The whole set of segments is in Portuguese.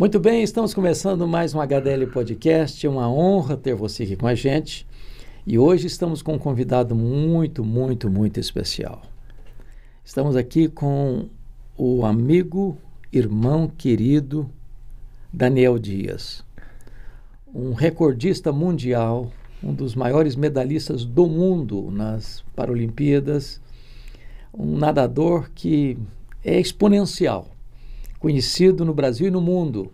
Muito bem, estamos começando mais um HDL Podcast. É uma honra ter você aqui com a gente. E hoje estamos com um convidado muito, muito, muito especial. Estamos aqui com o amigo, irmão querido Daniel Dias, um recordista mundial, um dos maiores medalhistas do mundo nas Paralimpíadas, um nadador que é exponencial conhecido no Brasil e no mundo.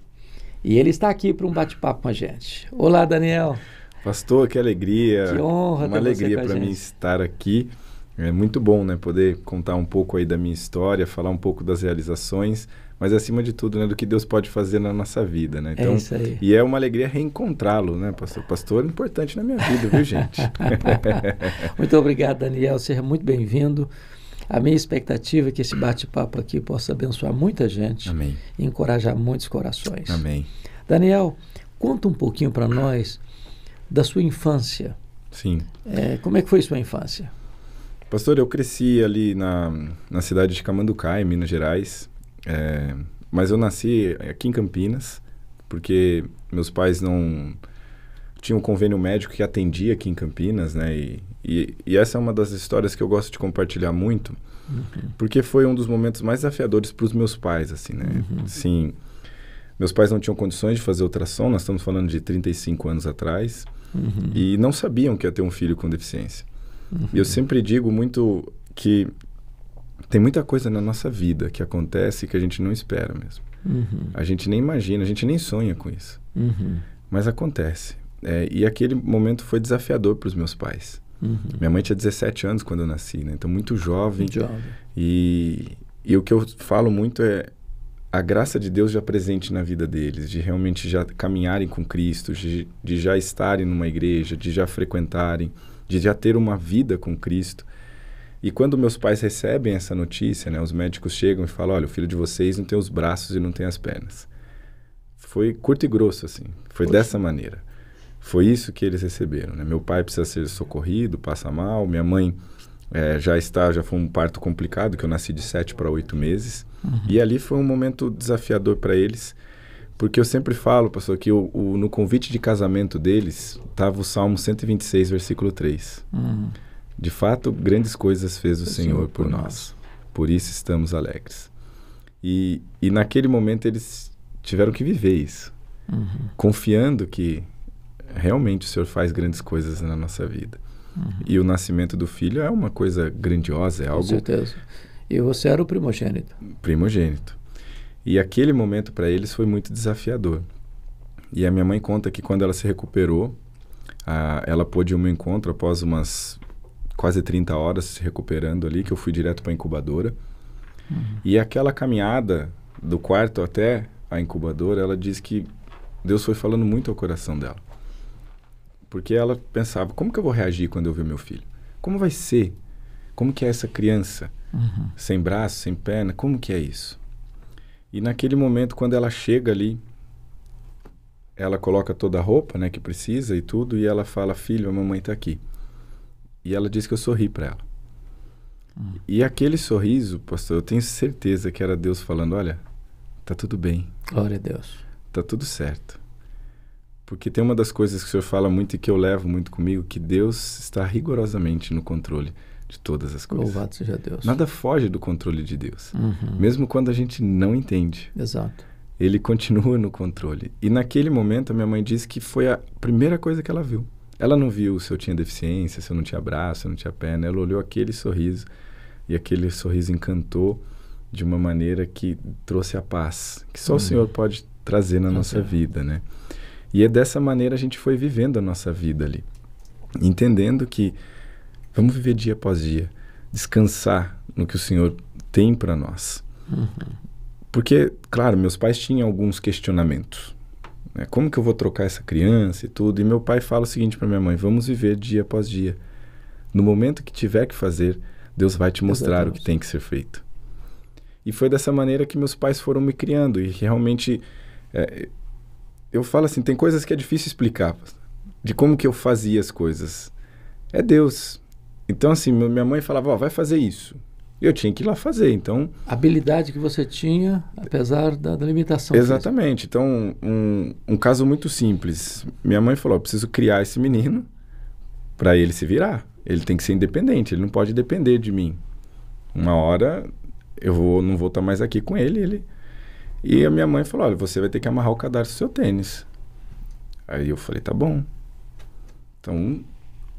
E ele está aqui para um bate-papo com a gente. Olá, Daniel. Pastor, que alegria. Que honra Uma alegria para mim estar aqui. É muito bom, né, poder contar um pouco aí da minha história, falar um pouco das realizações, mas acima de tudo, né, do que Deus pode fazer na nossa vida, né? É então, é isso aí. e é uma alegria reencontrá-lo, né, pastor? Pastor é importante na minha vida, viu, gente? muito obrigado, Daniel, seja muito bem-vindo. A minha expectativa é que esse bate-papo aqui possa abençoar muita gente Amém. e encorajar muitos corações. Amém. Daniel, conta um pouquinho para nós da sua infância. Sim. É, como é que foi sua infância? Pastor, eu cresci ali na, na cidade de Camanducá, em Minas Gerais, é, mas eu nasci aqui em Campinas, porque meus pais não tinha um convênio médico que atendia aqui em Campinas, né? E, e, e essa é uma das histórias que eu gosto de compartilhar muito, uhum. porque foi um dos momentos mais desafiadores para os meus pais, assim, né? Uhum. Sim, meus pais não tinham condições de fazer ultrassom, nós estamos falando de 35 anos atrás, uhum. e não sabiam que ia ter um filho com deficiência. Uhum. E eu sempre digo muito que tem muita coisa na nossa vida que acontece que a gente não espera mesmo. Uhum. A gente nem imagina, a gente nem sonha com isso. Uhum. Mas acontece. É, e aquele momento foi desafiador para os meus pais. Uhum. Minha mãe tinha 17 anos quando eu nasci, né? Então, muito jovem. Muito jovem. E, e o que eu falo muito é a graça de Deus já presente na vida deles, de realmente já caminharem com Cristo, de, de já estarem numa igreja, de já frequentarem, de já ter uma vida com Cristo. E quando meus pais recebem essa notícia, né, os médicos chegam e falam: olha, o filho de vocês não tem os braços e não tem as pernas. Foi curto e grosso, assim. Foi Poxa. dessa maneira. Foi isso que eles receberam. Né? Meu pai precisa ser socorrido, passa mal. Minha mãe é, já está, já foi um parto complicado, que eu nasci de sete para oito meses. Uhum. E ali foi um momento desafiador para eles, porque eu sempre falo, pastor, que o, o, no convite de casamento deles estava o Salmo 126, versículo 3. Uhum. De fato, grandes coisas fez o, o Senhor, Senhor, por nós. nós. Por isso estamos alegres. E, e naquele momento eles tiveram que viver isso, uhum. confiando que realmente o Senhor faz grandes coisas na nossa vida. Uhum. E o nascimento do filho é uma coisa grandiosa, é algo. Com certeza. E você era o primogênito. Primogênito. E aquele momento para eles foi muito desafiador. E a minha mãe conta que quando ela se recuperou, a, ela pôde um encontro após umas quase 30 horas se recuperando ali, que eu fui direto para a incubadora. Uhum. E aquela caminhada do quarto até a incubadora, ela diz que Deus foi falando muito ao coração dela. Porque ela pensava, como que eu vou reagir quando eu ver meu filho? Como vai ser? Como que é essa criança? Uhum. Sem braço, sem perna, como que é isso? E naquele momento, quando ela chega ali, ela coloca toda a roupa né, que precisa e tudo, e ela fala, filho, a mamãe está aqui. E ela diz que eu sorri para ela. Uhum. E aquele sorriso, pastor, eu tenho certeza que era Deus falando, olha, tá tudo bem. Glória a Deus. Tá tudo certo. Porque tem uma das coisas que o senhor fala muito e que eu levo muito comigo, que Deus está rigorosamente no controle de todas as coisas. Louvado seja Deus. Nada foge do controle de Deus, uhum. mesmo quando a gente não entende. Exato. Ele continua no controle. E naquele momento, a minha mãe disse que foi a primeira coisa que ela viu. Ela não viu se eu tinha deficiência, se eu não tinha braço, se eu não tinha perna. Ela olhou aquele sorriso e aquele sorriso encantou de uma maneira que trouxe a paz, que só uhum. o Senhor pode trazer na nossa vida, né? E é dessa maneira a gente foi vivendo a nossa vida ali, entendendo que vamos viver dia após dia, descansar no que o Senhor tem para nós. Uhum. Porque, claro, meus pais tinham alguns questionamentos. Né? Como que eu vou trocar essa criança e tudo? E meu pai fala o seguinte para minha mãe: vamos viver dia após dia. No momento que tiver que fazer, Deus vai te mostrar Exatamente. o que tem que ser feito. E foi dessa maneira que meus pais foram me criando. E realmente é, eu falo assim, tem coisas que é difícil explicar, de como que eu fazia as coisas. É Deus. Então, assim, minha mãe falava, ó, oh, vai fazer isso. Eu tinha que ir lá fazer, então... A habilidade que você tinha, apesar da, da limitação. Exatamente. Então, um, um caso muito simples. Minha mãe falou, preciso criar esse menino para ele se virar. Ele tem que ser independente, ele não pode depender de mim. Uma hora eu vou, não vou estar mais aqui com ele, ele e a minha mãe falou: olha, você vai ter que amarrar o cadarço do seu tênis. Aí eu falei: tá bom. Então,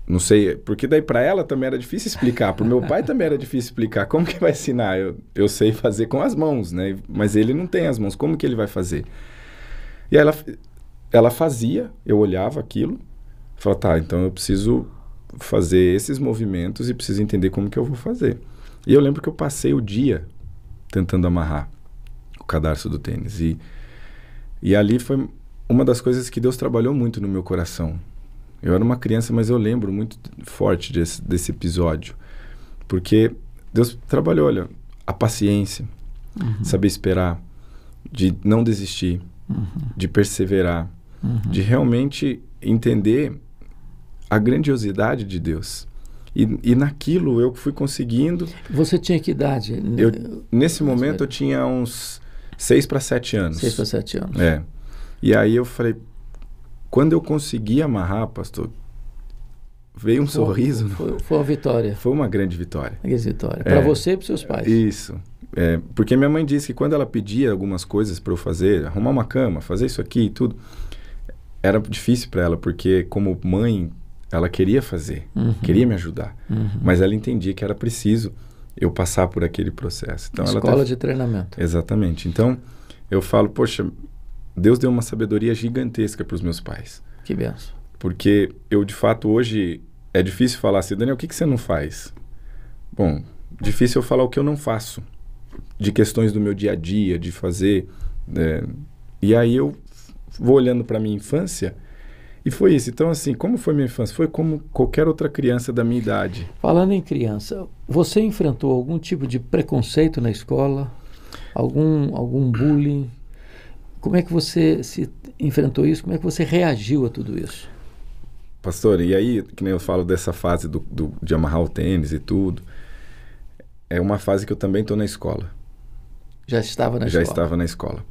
não sei, porque daí para ela também era difícil explicar, para o meu pai também era difícil explicar. Como que vai ensinar? Eu, eu sei fazer com as mãos, né? Mas ele não tem as mãos, como que ele vai fazer? E aí ela, ela fazia, eu olhava aquilo, falava, tá, então eu preciso fazer esses movimentos e preciso entender como que eu vou fazer. E eu lembro que eu passei o dia tentando amarrar cadarço do tênis. E, e ali foi uma das coisas que Deus trabalhou muito no meu coração. Eu era uma criança, mas eu lembro muito forte desse, desse episódio. Porque Deus trabalhou, olha, a paciência, uhum. saber esperar, de não desistir, uhum. de perseverar, uhum. de realmente entender a grandiosidade de Deus. E, e naquilo eu fui conseguindo. Você tinha que idade? Eu, nesse momento eu tinha uns Seis para sete anos. Seis para sete anos. É. E aí eu falei, quando eu consegui amarrar, pastor, veio um foi, sorriso. Foi, foi, uma vitória. Foi uma grande vitória. Uma grande vitória. Para é, você e para seus pais. Isso. É, porque minha mãe disse que quando ela pedia algumas coisas para eu fazer, arrumar uma cama, fazer isso aqui e tudo, era difícil para ela, porque como mãe, ela queria fazer, uhum. queria me ajudar. Uhum. Mas ela entendia que era preciso eu passar por aquele processo. Então, Escola ela de treinamento. Exatamente. Então, eu falo, poxa, Deus deu uma sabedoria gigantesca para os meus pais. Que benção. Porque eu, de fato, hoje é difícil falar assim, Daniel, o que, que você não faz? Bom, difícil eu falar o que eu não faço, de questões do meu dia a dia, de fazer. É... E aí eu vou olhando para minha infância e foi isso. Então, assim, como foi minha infância? Foi como qualquer outra criança da minha idade. Falando em criança, você enfrentou algum tipo de preconceito na escola? Algum, algum bullying? Como é que você se enfrentou isso? Como é que você reagiu a tudo isso? Pastor, e aí, que nem eu falo dessa fase do, do de amarrar o tênis e tudo, é uma fase que eu também estou na escola. Já estava na Já escola? Já estava na escola.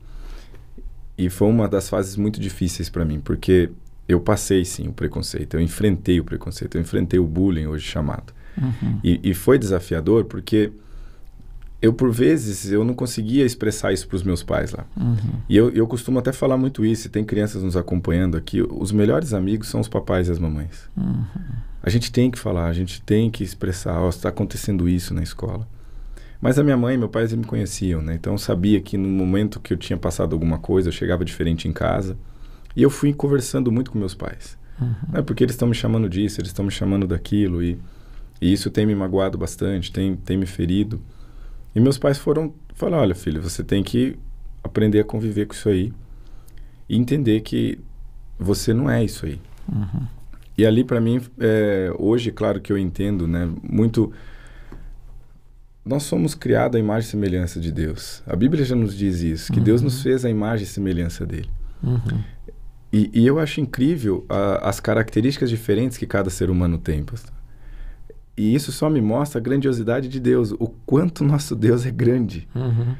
E foi uma das fases muito difíceis para mim, porque eu passei sim o preconceito, eu enfrentei o preconceito, eu enfrentei o bullying hoje chamado. Uhum. E, e, foi desafiador porque eu, por vezes, eu não conseguia expressar isso para os meus pais lá. Uhum. E eu, eu costumo até falar muito isso, e tem crianças nos acompanhando aqui, os melhores amigos são os papais e as mamães. Uhum. A gente tem que falar, a gente tem que expressar, oh, está acontecendo isso na escola. Mas a minha mãe e meu pai eles me conheciam, né? Então eu sabia que no momento que eu tinha passado alguma coisa, eu chegava diferente em casa. E eu fui conversando muito com meus pais. Uhum. Né? Porque eles estão me chamando disso, eles estão me chamando daquilo. E, e, isso tem me magoado bastante, tem, tem me ferido. E meus pais foram falar: olha, filho, você tem que aprender a conviver com isso aí e entender que você não é isso aí. Uhum. E ali, para mim, é, hoje, claro que eu entendo, né? Muito. Nós somos criados à imagem e semelhança de Deus. A Bíblia já nos diz isso, que uhum. Deus nos fez à imagem e semelhança dele. Uhum. E, e eu acho incrível a, as características diferentes que cada ser humano tem, pastor. E isso só me mostra a grandiosidade de Deus, o quanto nosso Deus é grande. Uhum.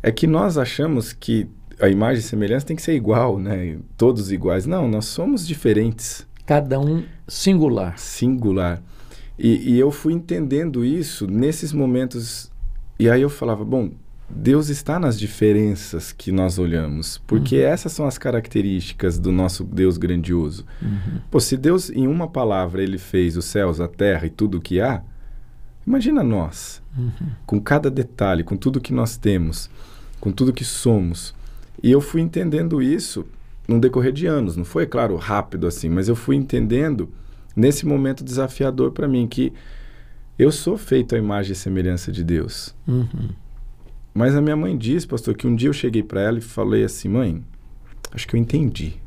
É que nós achamos que a imagem e semelhança tem que ser igual, né? Todos iguais. Não, nós somos diferentes. Cada um singular. Singular. E, e eu fui entendendo isso nesses momentos. E aí eu falava, bom, Deus está nas diferenças que nós olhamos, porque uhum. essas são as características do nosso Deus grandioso. Uhum. Pô, se Deus, em uma palavra, ele fez os céus, a terra e tudo o que há, imagina nós, uhum. com cada detalhe, com tudo que nós temos, com tudo que somos. E eu fui entendendo isso no decorrer de anos, não foi, claro, rápido assim, mas eu fui entendendo nesse momento desafiador para mim que eu sou feito à imagem e semelhança de Deus. Uhum. Mas a minha mãe disse, pastor, que um dia eu cheguei para ela e falei assim: mãe, acho que eu entendi.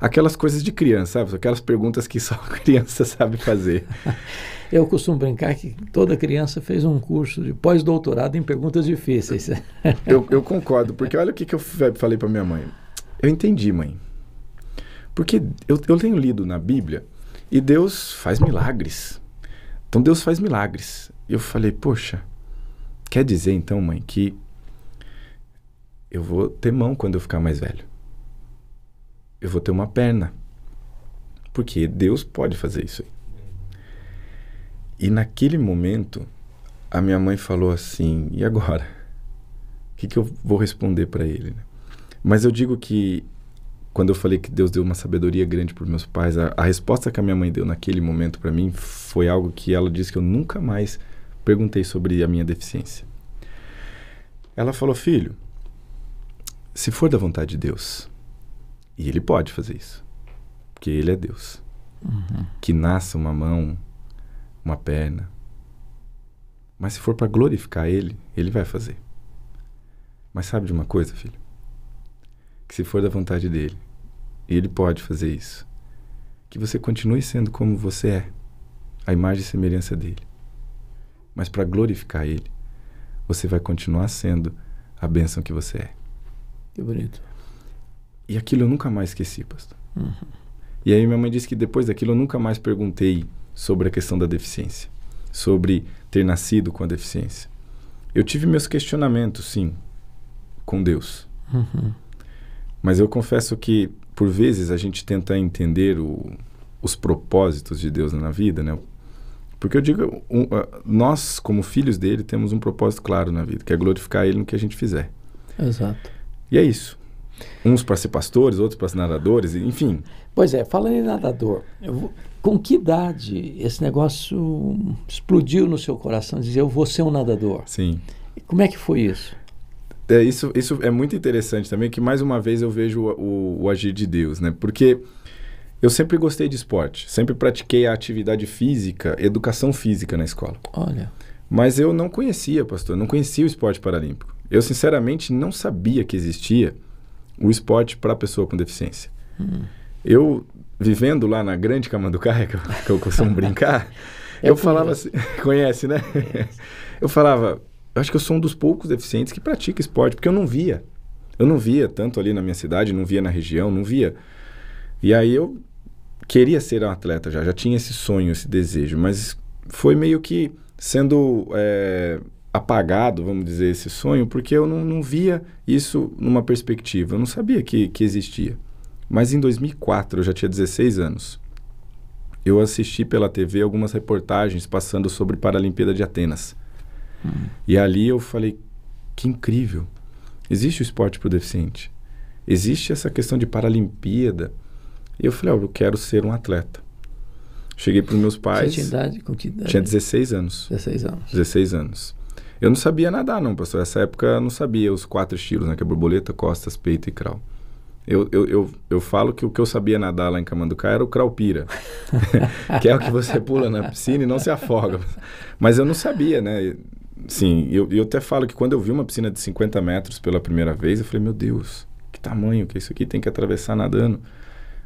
Aquelas coisas de criança, sabe? Aquelas perguntas que só criança sabe fazer. eu costumo brincar que toda criança fez um curso de pós-doutorado em perguntas difíceis. eu, eu, concordo, porque olha o que, que eu falei para minha mãe. Eu entendi, mãe. Porque eu, eu tenho lido na Bíblia e Deus faz milagres. Então Deus faz milagres. E eu falei, poxa, Quer dizer, então, mãe, que eu vou ter mão quando eu ficar mais velho. Eu vou ter uma perna. Porque Deus pode fazer isso aí. E naquele momento, a minha mãe falou assim: e agora? O que, que eu vou responder para ele? Né? Mas eu digo que, quando eu falei que Deus deu uma sabedoria grande para meus pais, a, a resposta que a minha mãe deu naquele momento para mim foi algo que ela disse que eu nunca mais perguntei sobre a minha deficiência. Ela falou: Filho, se for da vontade de Deus, e Ele pode fazer isso, porque Ele é Deus, uhum. que nasça uma mão, uma perna. Mas se for para glorificar Ele, Ele vai fazer. Mas sabe de uma coisa, filho? Que se for da vontade dele, e Ele pode fazer isso, que você continue sendo como você é, a imagem e semelhança dele mas para glorificar Ele, você vai continuar sendo a bênção que você é. Que bonito. E aquilo eu nunca mais esqueci, pastor. Uhum. E aí minha mãe disse que depois daquilo eu nunca mais perguntei sobre a questão da deficiência, sobre ter nascido com a deficiência. Eu tive meus questionamentos, sim, com Deus. Uhum. Mas eu confesso que, por vezes, a gente tenta entender o, os propósitos de Deus na vida, né? Porque eu digo, um, uh, nós, como filhos dele, temos um propósito claro na vida, que é glorificar ele no que a gente fizer. Exato. E é isso. Uns para ser pastores, outros para ser nadadores, enfim. Pois é, falando em nadador, vou, com que idade esse negócio explodiu no seu coração, dizer eu vou ser um nadador? Sim. Como é que foi isso? É, isso, isso é muito interessante também, que mais uma vez eu vejo o, o, o agir de Deus, né? Porque eu sempre gostei de esporte, sempre pratiquei a atividade física, educação física na escola. Olha. Mas eu não conhecia, pastor, não conhecia o esporte paralímpico. Eu, sinceramente, não sabia que existia o esporte para pessoa com deficiência. Hum. Eu, vivendo lá na Grande cama do eu, que eu costumo brincar, é eu, eu falava assim, conhece, né? eu falava, acho que eu sou um dos poucos deficientes que pratica esporte, porque eu não via. Eu não via tanto ali na minha cidade, não via na região, não via. E aí eu queria ser um atleta já, já tinha esse sonho, esse desejo, mas foi meio que sendo é, apagado, vamos dizer, esse sonho, porque eu não, não via isso numa perspectiva, eu não sabia que, que existia. Mas em 2004, eu já tinha 16 anos, eu assisti pela TV algumas reportagens passando sobre Paralimpíada de Atenas. Hum. E ali eu falei, que incrível, existe o esporte para o deficiente, existe essa questão de Paralimpíada, e eu falei, oh, eu quero ser um atleta. Cheguei para os meus pais. Você tinha idade? Com que idade? Tinha 16 anos. 16 anos. 16 anos. Eu não sabia nadar, não, pastor. Essa época eu não sabia os quatro estilos, né? Que é borboleta, costas, peito e crawl. Eu, eu, eu, eu, falo que o que eu sabia nadar lá em Camanducá era o craupira, que é o que você pula na piscina e não se afoga. Mas eu não sabia, né? Sim, eu, eu até falo que quando eu vi uma piscina de 50 metros pela primeira vez, eu falei, meu Deus, que tamanho que é isso aqui? Tem que atravessar nadando.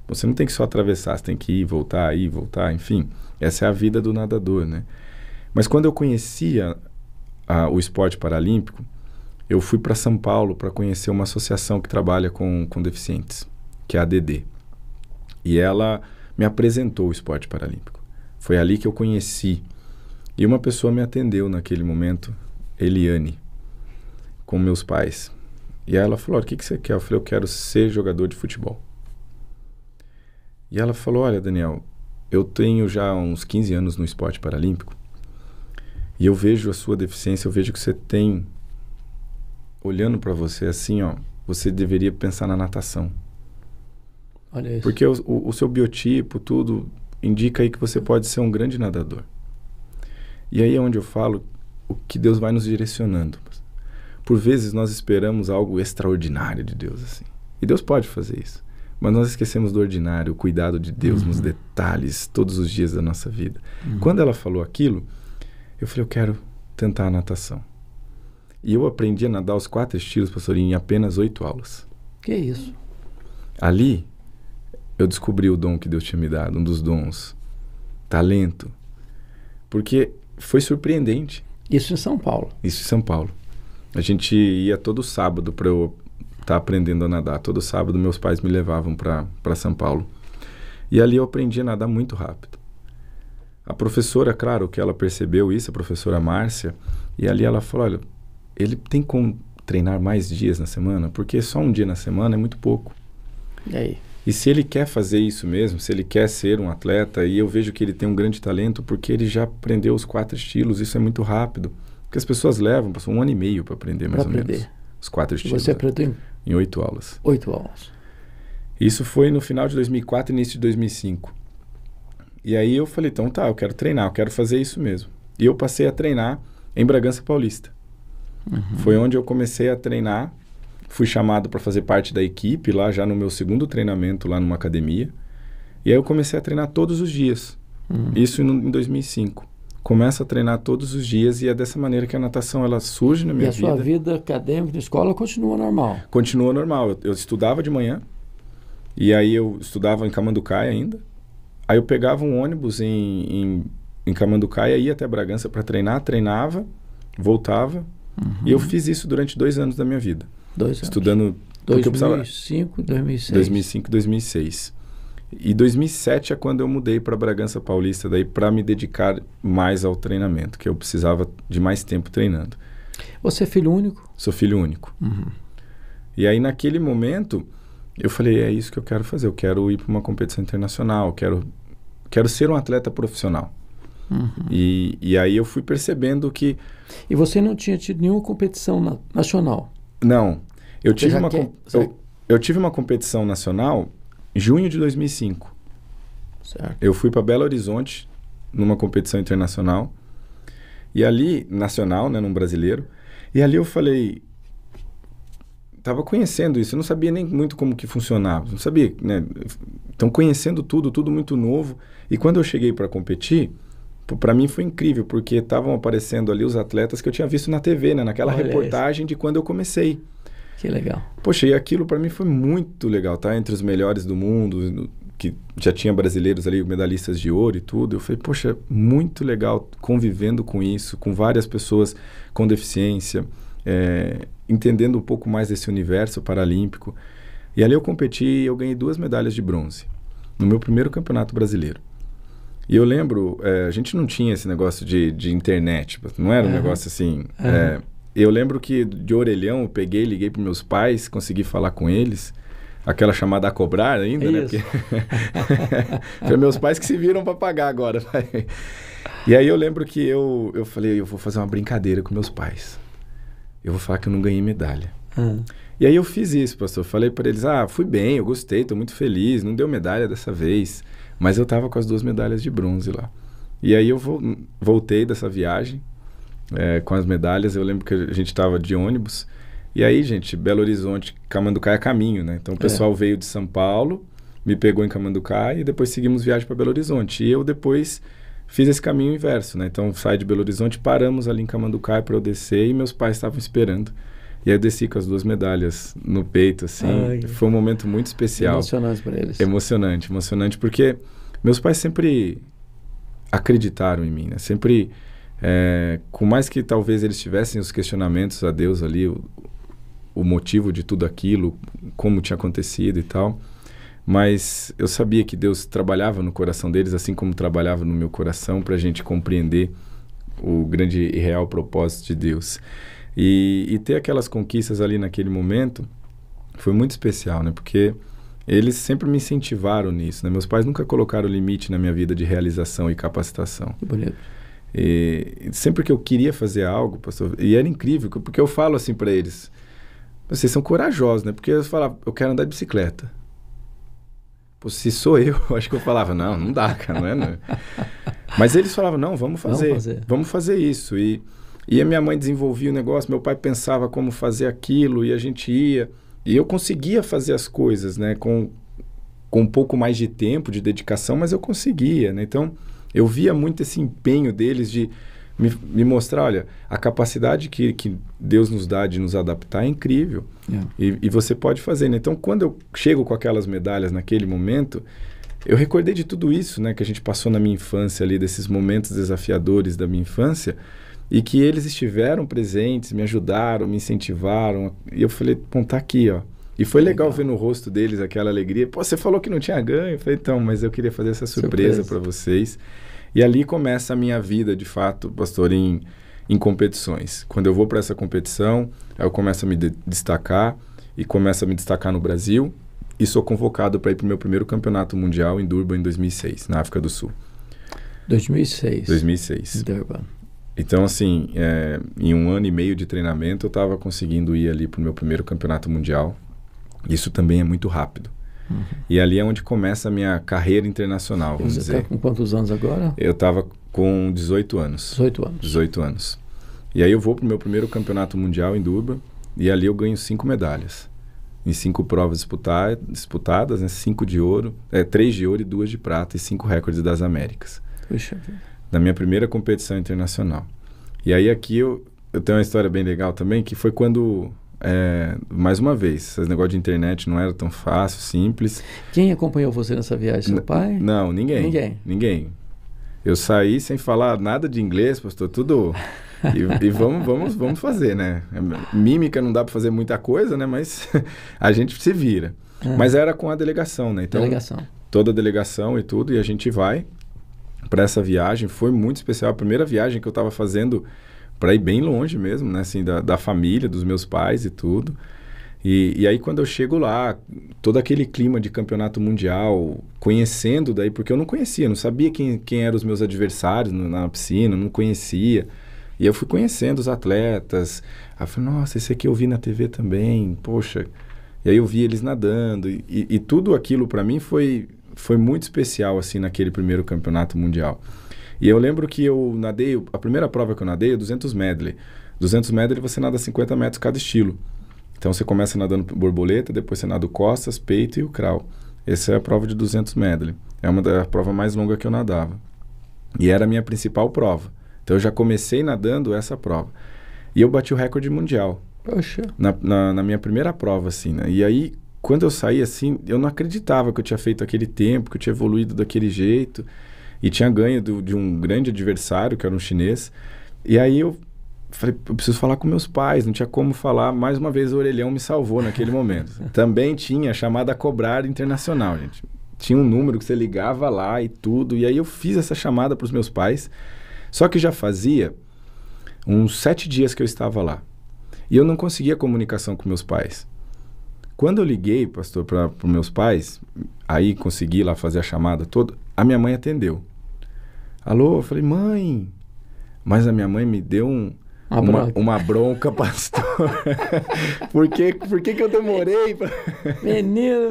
Você não tem que só atravessar, você tem que ir, voltar, ir, voltar, enfim. Essa é a vida do nadador, né? Mas quando eu conhecia a, o esporte paralímpico, eu fui para São Paulo para conhecer uma associação que trabalha com, com deficientes, que é a ADD. E ela me apresentou o esporte paralímpico. Foi ali que eu conheci. E uma pessoa me atendeu naquele momento, Eliane, com meus pais. E ela falou: O que, que você quer? Eu falei: Eu quero ser jogador de futebol. E ela falou: Olha, Daniel, eu tenho já uns 15 anos no esporte paralímpico e eu vejo a sua deficiência, eu vejo que você tem, olhando para você assim, ó, você deveria pensar na natação. Olha isso. Porque o, o, o seu biotipo, tudo, indica aí que você pode ser um grande nadador. E aí é onde eu falo o que Deus vai nos direcionando. Por vezes nós esperamos algo extraordinário de Deus assim. E Deus pode fazer isso. Mas nós esquecemos do ordinário, o cuidado de Deus uhum. nos detalhes todos os dias da nossa vida. Uhum. Quando ela falou aquilo, eu falei, eu quero tentar a natação. E eu aprendi a nadar os quatro estilos, pastorinho, em apenas oito aulas. Que isso? Ali, eu descobri o dom que Deus tinha me dado, um dos dons. Talento. Porque foi surpreendente. Isso em São Paulo. Isso em São Paulo. A gente ia todo sábado para eu estar tá aprendendo a nadar. Todo sábado meus pais me levavam para São Paulo. E ali eu aprendi a nadar muito rápido. A professora, claro que ela percebeu isso, a professora Márcia, e ali ela falou: olha, ele tem como treinar mais dias na semana? Porque só um dia na semana é muito pouco. E aí? E se ele quer fazer isso mesmo, se ele quer ser um atleta, e eu vejo que ele tem um grande talento porque ele já aprendeu os quatro estilos, isso é muito rápido. Porque as pessoas levam, passam um ano e meio para aprender mais pra ou aprender. menos. Os quatro estilos. Você né? apresentou em... oito aulas. Oito aulas. Isso foi no final de 2004 início de 2005. E aí eu falei, então tá, eu quero treinar, eu quero fazer isso mesmo. E eu passei a treinar em Bragança Paulista. Uhum. Foi onde eu comecei a treinar. Fui chamado para fazer parte da equipe lá, já no meu segundo treinamento lá numa academia. E aí eu comecei a treinar todos os dias. Uhum. Isso em 2005 começo a treinar todos os dias e é dessa maneira que a natação ela surge na minha vida. E a vida. sua vida acadêmica na escola continua normal? Continua normal. Eu, eu, estudava de manhã e aí eu estudava em Camanducaia ainda. Aí eu pegava um ônibus em, em, em Camanducaia, ia até Bragança para treinar, treinava, voltava. Uhum. E eu uhum. fiz isso durante dois anos da minha vida. Dois anos? Estudando... 2005, 2006. 2005, 2006. E 2007 é quando eu mudei para Bragança Paulista daí para me dedicar mais ao treinamento, que eu precisava de mais tempo treinando. Você é filho único? Sou filho único. Uhum. E aí naquele momento eu falei é isso que eu quero fazer. Eu quero ir para uma competição internacional. Quero quero ser um atleta profissional. Uhum. E, e aí eu fui percebendo que e você não tinha tido nenhuma competição na, nacional? Não, eu tive uma eu, eu tive uma competição nacional junho de 2005. Certo. Eu fui para Belo Horizonte numa competição internacional. E ali, nacional, né, num brasileiro. E ali eu falei, tava conhecendo isso, eu não sabia nem muito como que funcionava, não sabia, né? Então conhecendo tudo, tudo muito novo. E quando eu cheguei para competir, para mim foi incrível, porque estavam aparecendo ali os atletas que eu tinha visto na TV, né? Naquela Olha reportagem de quando eu comecei. Que legal. Poxa, e aquilo para mim foi muito legal, tá? Entre os melhores do mundo, que já tinha brasileiros ali, medalhistas de ouro e tudo. Eu falei, poxa, muito legal convivendo com isso, com várias pessoas com deficiência, é, entendendo um pouco mais desse universo paralímpico. E ali eu competi e eu ganhei duas medalhas de bronze no meu primeiro campeonato brasileiro. E eu lembro, é, a gente não tinha esse negócio de, de internet, tipo, não era um uhum. negócio assim. Uhum. É, eu lembro que de orelhão eu peguei, liguei para meus pais, consegui falar com eles. Aquela chamada a cobrar ainda, né? Isso. né? Porque... Foi meus pais que se viram para pagar agora. Né? e aí eu lembro que eu, eu falei, eu vou fazer uma brincadeira com meus pais. Eu vou falar que eu não ganhei medalha. Hum. E aí eu fiz isso, pastor. Falei para eles, ah, fui bem, eu gostei, estou muito feliz, não deu medalha dessa vez. Mas eu estava com as duas medalhas de bronze lá. E aí eu voltei dessa viagem, é, com as medalhas. Eu lembro que a gente estava de ônibus. E aí, gente, Belo Horizonte, Camanducaia é caminho, né? Então o é. pessoal é. veio de São Paulo, me pegou em Camanducaia e depois seguimos viagem para Belo Horizonte. E eu depois fiz esse caminho inverso, né? Então saí de Belo Horizonte, paramos ali em Camanducaia para eu descer e meus pais estavam esperando. E aí eu desci com as duas medalhas no peito, assim. Ai, Foi um momento muito especial. Emocionante para eles. Emocionante, emocionante, porque meus pais sempre acreditaram em mim, né? Sempre é, com mais que talvez eles tivessem os questionamentos a Deus ali, o, o, motivo de tudo aquilo, como tinha acontecido e tal, mas eu sabia que Deus trabalhava no coração deles, assim como trabalhava no meu coração, para a gente compreender o grande e real propósito de Deus. E, e ter aquelas conquistas ali naquele momento foi muito especial, né? Porque eles sempre me incentivaram nisso, né? Meus pais nunca colocaram limite na minha vida de realização e capacitação. Que bonito. E sempre que eu queria fazer algo, pastor, e era incrível, porque eu falo assim para eles: vocês são corajosos, né? Porque eu falava, eu quero andar de bicicleta. Pô, se sou eu, acho que eu falava: não, não dá, cara, não é? Não. Mas eles falavam: não, vamos fazer, vamos fazer, vamos fazer isso. E, e a minha mãe desenvolvia o negócio, meu pai pensava como fazer aquilo, e a gente ia. E eu conseguia fazer as coisas, né? Com, com um pouco mais de tempo, de dedicação, mas eu conseguia, né? Então eu via muito esse empenho deles de me, me mostrar, olha, a capacidade que, que Deus nos dá de nos adaptar é incrível. Yeah. É. E, e, você pode fazer. Né? Então, quando eu chego com aquelas medalhas naquele momento, eu recordei de tudo isso né, que a gente passou na minha infância ali, desses momentos desafiadores da minha infância, e que eles estiveram presentes, me ajudaram, me incentivaram. E eu falei, bom, tá aqui, ó. E foi legal, legal, ver no rosto deles aquela alegria. Pô, você falou que não tinha ganho. Eu falei, então, mas eu queria fazer essa surpresa, para vocês. E ali começa a minha vida, de fato, pastor, em, em competições. Quando eu vou para essa competição, eu começo a me de destacar e começo a me destacar no Brasil. E sou convocado para ir para o meu primeiro campeonato mundial em Durban em 2006, na África do Sul. 2006. 2006. Durban. Então, assim, é, em um ano e meio de treinamento, eu estava conseguindo ir ali para o meu primeiro campeonato mundial isso também é muito rápido. Uhum. E ali é onde começa a minha carreira internacional, vamos Você tá dizer. Você com quantos anos agora? Eu estava com 18 anos. 18 anos. 18 anos. E aí eu vou para o meu primeiro campeonato mundial em Durban e ali eu ganho cinco medalhas. Em cinco provas disputar, disputadas, né? cinco de ouro, é, três de ouro e duas de prata e cinco recordes das Américas. Puxa Na minha primeira competição internacional. E aí aqui eu, eu tenho uma história bem legal também, que foi quando é, mais uma vez, esse negócio de internet não era tão fácil, simples. Quem acompanhou você nessa viagem? Seu N pai? Não, ninguém. Ninguém. Ninguém. Eu saí sem falar nada de inglês, pastor, tudo. E, e vamos, vamos, vamos fazer, né? É, mímica não dá para fazer muita coisa, né? Mas a gente se vira. É. Mas era com a delegação, né? Então, delegação. toda a delegação e tudo, e a gente vai para essa viagem. Foi muito especial. A primeira viagem que eu estava fazendo para ir bem longe mesmo, né? Assim, da, da família, dos meus pais e tudo. E, e, aí quando eu chego lá, todo aquele clima de campeonato mundial, conhecendo daí, porque eu não conhecia, não sabia quem, quem eram os meus adversários no, na piscina, não conhecia. E eu fui conhecendo os atletas. Aí eu falei, nossa, esse aqui eu vi na TV também, poxa. E aí eu vi eles nadando. E, e, e tudo aquilo para mim foi, foi muito especial, assim, naquele primeiro campeonato mundial. E eu lembro que eu nadei, a primeira prova que eu nadei é 200 medley. 200 medley você nada 50 metros cada estilo. Então você começa nadando borboleta, depois você nada o costas, peito e o crawl. Essa é a prova de 200 medley. É uma da prova mais longa que eu nadava. E era a minha principal prova. Então eu já comecei nadando essa prova. E eu bati o recorde mundial. Poxa. Na, na, na minha primeira prova, assim, né? E aí, quando eu saí assim, eu não acreditava que eu tinha feito aquele tempo, que eu tinha evoluído daquele jeito e tinha ganho do, de um grande adversário, que era um chinês. E aí eu falei, eu preciso falar com meus pais, não tinha como falar. Mais uma vez, o orelhão me salvou naquele momento. Também tinha a chamada cobrar internacional, gente. Tinha um número que você ligava lá e tudo. E aí eu fiz essa chamada para os meus pais. Só que já fazia uns sete dias que eu estava lá. E eu não conseguia comunicação com meus pais. Quando eu liguei, pastor, para meus pais, aí consegui lá fazer a chamada toda, a minha mãe atendeu. Alô? Eu falei, mãe. Mas a minha mãe me deu um, uma, uma, bronca, pastor. por que, por que, que eu demorei? Pra... Menino,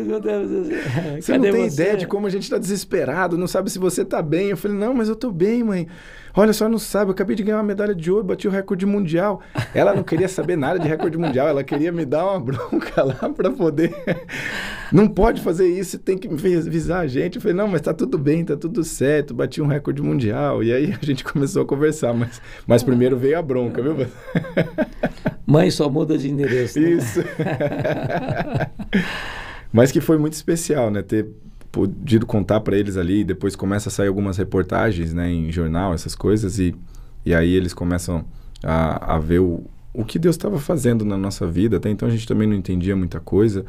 você não tem você? ideia de como a gente está desesperado, não sabe se você está bem. Eu falei, não, mas eu estou bem, mãe. Olha só, não sabe, eu acabei de ganhar uma medalha de ouro, bati o recorde mundial. Ela não queria saber nada de recorde mundial, ela queria me dar uma bronca lá para poder. não pode fazer isso, tem que visar a gente. Eu falei, não, mas tá tudo bem, tá tudo certo, bati um recorde mundial. E aí a gente começou a conversar, mas, mas primeiro veio a bronca, viu? Mãe só muda de endereço. Né? Isso. Mas que foi muito especial, né? Ter podido contar para eles ali. Depois começa a sair algumas reportagens, né? Em jornal, essas coisas. E, e aí eles começam a, a ver o, o que Deus estava fazendo na nossa vida. Até então a gente também não entendia muita coisa.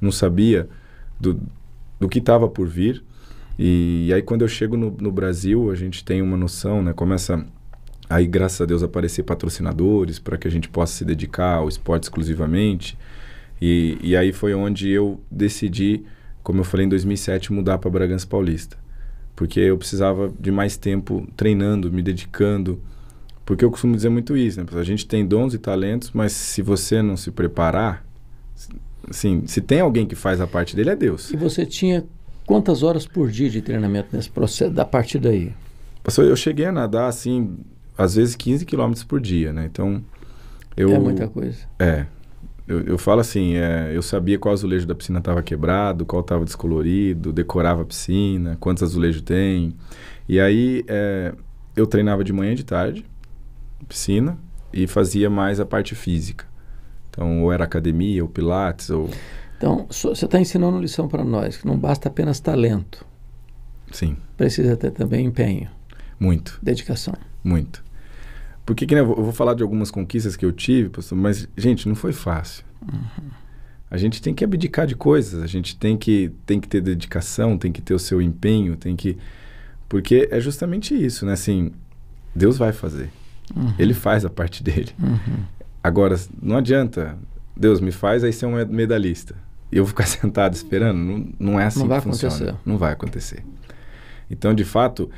Não sabia do, do que estava por vir. E, e, aí quando eu chego no, no Brasil, a gente tem uma noção, né? Começa Aí, graças a Deus, aparecer patrocinadores para que a gente possa se dedicar ao esporte exclusivamente. E, e aí foi onde eu decidi, como eu falei em 2007, mudar para Bragança Paulista. Porque eu precisava de mais tempo treinando, me dedicando. Porque eu costumo dizer muito isso, né? A gente tem dons e talentos, mas se você não se preparar, assim, se tem alguém que faz a parte dele, é Deus. E você tinha quantas horas por dia de treinamento nesse processo, da partir daí? eu cheguei a nadar, assim, às vezes 15 quilômetros por dia, né? Então, eu... É muita coisa. É. Eu, eu falo assim, é, eu sabia qual azulejo da piscina estava quebrado, qual estava descolorido, decorava a piscina, quantos azulejos tem. E aí, é, eu treinava de manhã e de tarde, piscina, e fazia mais a parte física. Então, ou era academia, ou pilates, ou... Então, você está ensinando uma lição para nós, que não basta apenas talento. Sim. Precisa ter também empenho. Muito. Dedicação. Muito. Porque que, né, eu vou falar de algumas conquistas que eu tive, pastor, mas, gente, não foi fácil. Uhum. A gente tem que abdicar de coisas, a gente tem que, tem que ter dedicação, tem que ter o seu empenho, tem que. Porque é justamente isso, né? Assim, Deus vai fazer. Uhum. Ele faz a parte dele. Uhum. Agora, não adianta, Deus me faz, aí ser é um medalhista. E eu ficar sentado esperando, não, não é assim não que funciona. Acontecer. Não vai acontecer. Então, de fato,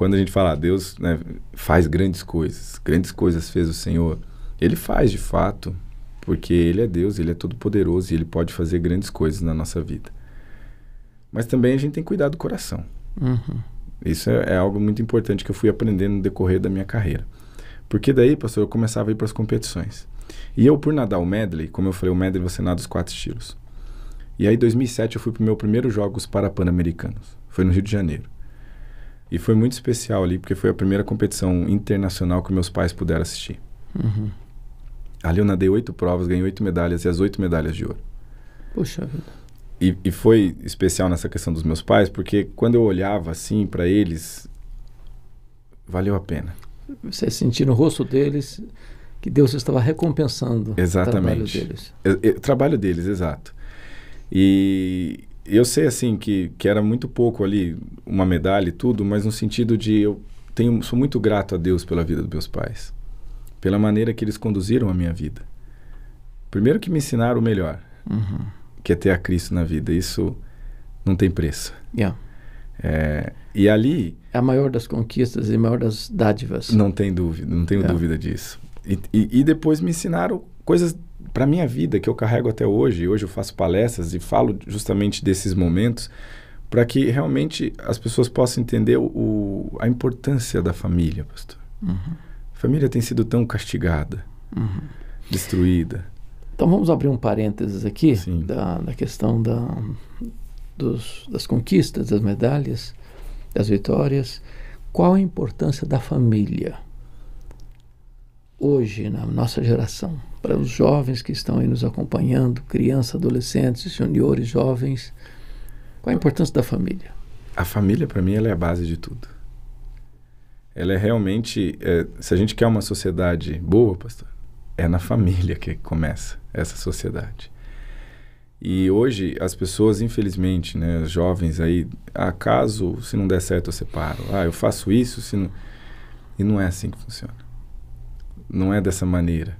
quando a gente fala, ah, Deus né, faz grandes coisas, grandes coisas fez o Senhor, ele faz de fato, porque ele é Deus, ele é todo poderoso e ele pode fazer grandes coisas na nossa vida. Mas também a gente tem que cuidar do coração. Uhum. Isso é, é, algo muito importante que eu fui aprendendo no decorrer da minha carreira. Porque daí, pastor, eu começava a ir para as competições. E eu, por nadar o medley, como eu falei, o medley você nada os quatro estilos. E aí, em 2007, eu fui para o meu primeiro Jogos para Pan-Americanos. Foi no Rio de Janeiro. E foi muito especial ali, porque foi a primeira competição internacional que meus pais puderam assistir. Uhum. Ali eu nadei oito provas, ganhei oito medalhas e as oito medalhas de ouro. Puxa vida. E, e foi especial nessa questão dos meus pais, porque quando eu olhava assim para eles, valeu a pena. Você sentiu no rosto deles que Deus estava recompensando Exatamente. o trabalho deles. O trabalho deles, exato. E, eu sei assim que, que era muito pouco ali, uma medalha e tudo, mas no sentido de eu tenho, sou muito grato a Deus pela vida dos meus pais, pela maneira que eles conduziram a minha vida. Primeiro que me ensinaram o melhor, uhum. que é ter a Cristo na vida. Isso não tem preço. Yeah. É, e ali. é A maior das conquistas e a maior das dádivas. Não tem dúvida, não tenho yeah. dúvida disso. E, e, e depois me ensinaram coisas para minha vida que eu carrego até hoje, hoje eu faço palestras e falo justamente desses momentos para que realmente as pessoas possam entender o, a importância da família, pastor. Uhum. A família tem sido tão castigada, uhum. destruída. Então vamos abrir um parênteses aqui da, da, questão da, dos, das conquistas, das medalhas, das vitórias. Qual a importância da família hoje na nossa geração? para os jovens que estão aí nos acompanhando, crianças, adolescentes, juniores, jovens, qual a importância da família? A família, para mim, ela é a base de tudo. Ela é realmente. É, se a gente quer uma sociedade boa, pastor, é na família que começa essa sociedade. E hoje as pessoas, infelizmente, né, os jovens aí, acaso se não der certo eu separo, ah, eu faço isso, se não... e não é assim que funciona. Não é dessa maneira.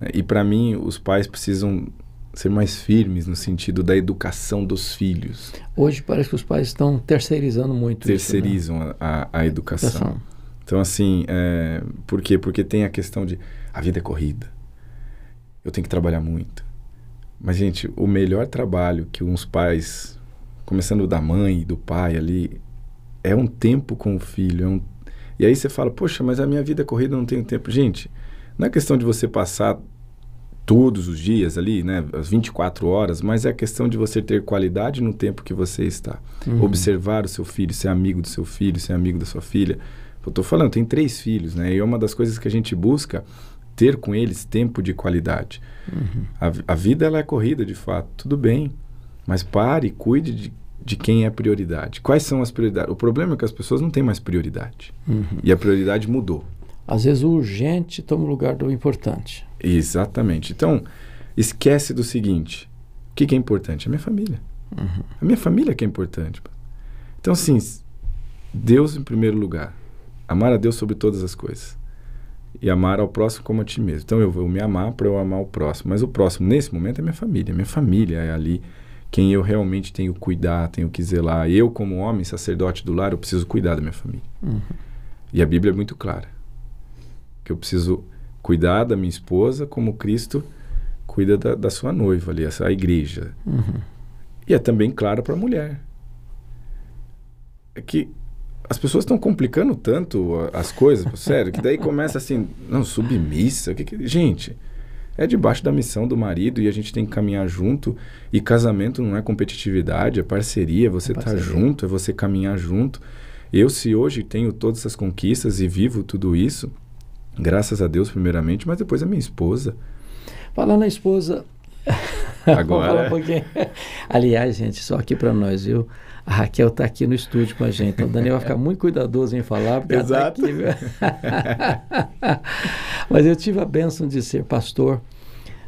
Né? E para mim, os pais precisam ser mais firmes no sentido da educação dos filhos. Hoje parece que os pais estão terceirizando muito Terceirizam isso, né? a, a, a educação. educação. Então, assim, é, por quê? Porque tem a questão de a vida é corrida, eu tenho que trabalhar muito. Mas, gente, o melhor trabalho que uns pais, começando da mãe e do pai ali, é um tempo com o filho. É um... E aí você fala, poxa, mas a minha vida é corrida, eu não tenho tempo. Gente, não é questão de você passar todos os dias ali, né, as 24 horas, mas é a questão de você ter qualidade no tempo que você está. Uhum. Observar o seu filho, ser amigo do seu filho, ser amigo da sua filha. Eu estou falando, tem três filhos, né? E é uma das coisas que a gente busca ter com eles tempo de qualidade. Uhum. A, a, vida ela é corrida, de fato, tudo bem, mas pare, cuide de, de quem é prioridade. Quais são as prioridades? O problema é que as pessoas não têm mais prioridade. Uhum. E a prioridade mudou. Às vezes o urgente toma o lugar do importante. Exatamente. Então, esquece do seguinte: o que, que é importante? A minha família. Uhum. A minha família que é importante. Então, sim, Deus em primeiro lugar. Amar a Deus sobre todas as coisas. E amar ao próximo como a ti mesmo. Então, eu vou me amar para eu amar o próximo. Mas o próximo, nesse momento, é minha família. Minha família é ali quem eu realmente tenho que cuidar, tenho que zelar. Eu, como homem, sacerdote do lar, eu preciso cuidar da minha família. Uhum. E a Bíblia é muito clara que eu preciso cuidar da minha esposa como Cristo cuida da, da sua noiva ali, essa a igreja. Uhum. E é também claro para a mulher. É que as pessoas estão complicando tanto as coisas, sério, que daí começa assim, não, submissa, que, que é? gente, é debaixo da missão do marido e a gente tem que caminhar junto. E casamento não é competitividade, é parceria, você é estar tá junto, é você caminhar junto. Eu, se hoje tenho todas essas conquistas e vivo tudo isso, Graças a Deus, primeiramente, mas depois a minha esposa. Falar na esposa. Agora. um é. Aliás, gente, só aqui para nós, viu? A Raquel está aqui no estúdio com a gente. Então, o Daniel vai ficar muito cuidadoso em falar, porque tá Exato. Tá aqui, Mas eu tive a bênção de ser pastor